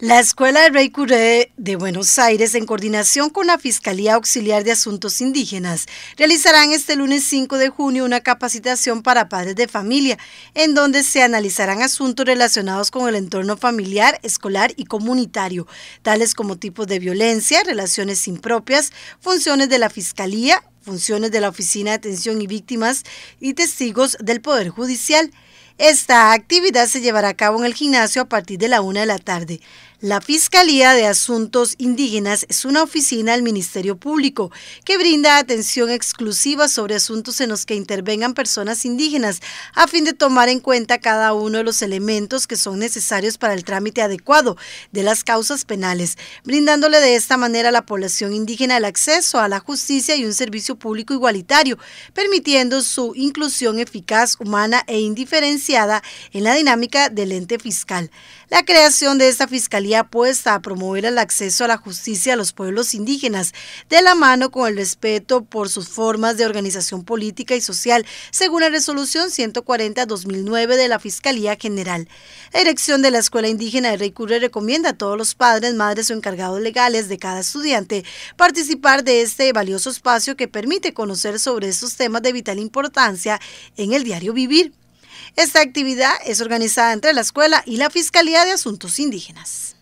La Escuela de Rey Curé de Buenos Aires, en coordinación con la Fiscalía Auxiliar de Asuntos Indígenas, realizarán este lunes 5 de junio una capacitación para padres de familia, en donde se analizarán asuntos relacionados con el entorno familiar, escolar y comunitario, tales como tipos de violencia, relaciones impropias, funciones de la Fiscalía, funciones de la Oficina de Atención y Víctimas y Testigos del Poder Judicial. Esta actividad se llevará a cabo en el gimnasio a partir de la una de la tarde. La Fiscalía de Asuntos Indígenas es una oficina del Ministerio Público que brinda atención exclusiva sobre asuntos en los que intervengan personas indígenas a fin de tomar en cuenta cada uno de los elementos que son necesarios para el trámite adecuado de las causas penales, brindándole de esta manera a la población indígena el acceso a la justicia y un servicio público igualitario, permitiendo su inclusión eficaz, humana e indiferencia en la dinámica del ente fiscal. La creación de esta fiscalía apuesta a promover el acceso a la justicia a los pueblos indígenas, de la mano con el respeto por sus formas de organización política y social, según la resolución 140-2009 de la Fiscalía General. La dirección de la Escuela Indígena de Rey Curre recomienda a todos los padres, madres o encargados legales de cada estudiante participar de este valioso espacio que permite conocer sobre estos temas de vital importancia en el diario vivir. Esta actividad es organizada entre la escuela y la Fiscalía de Asuntos Indígenas.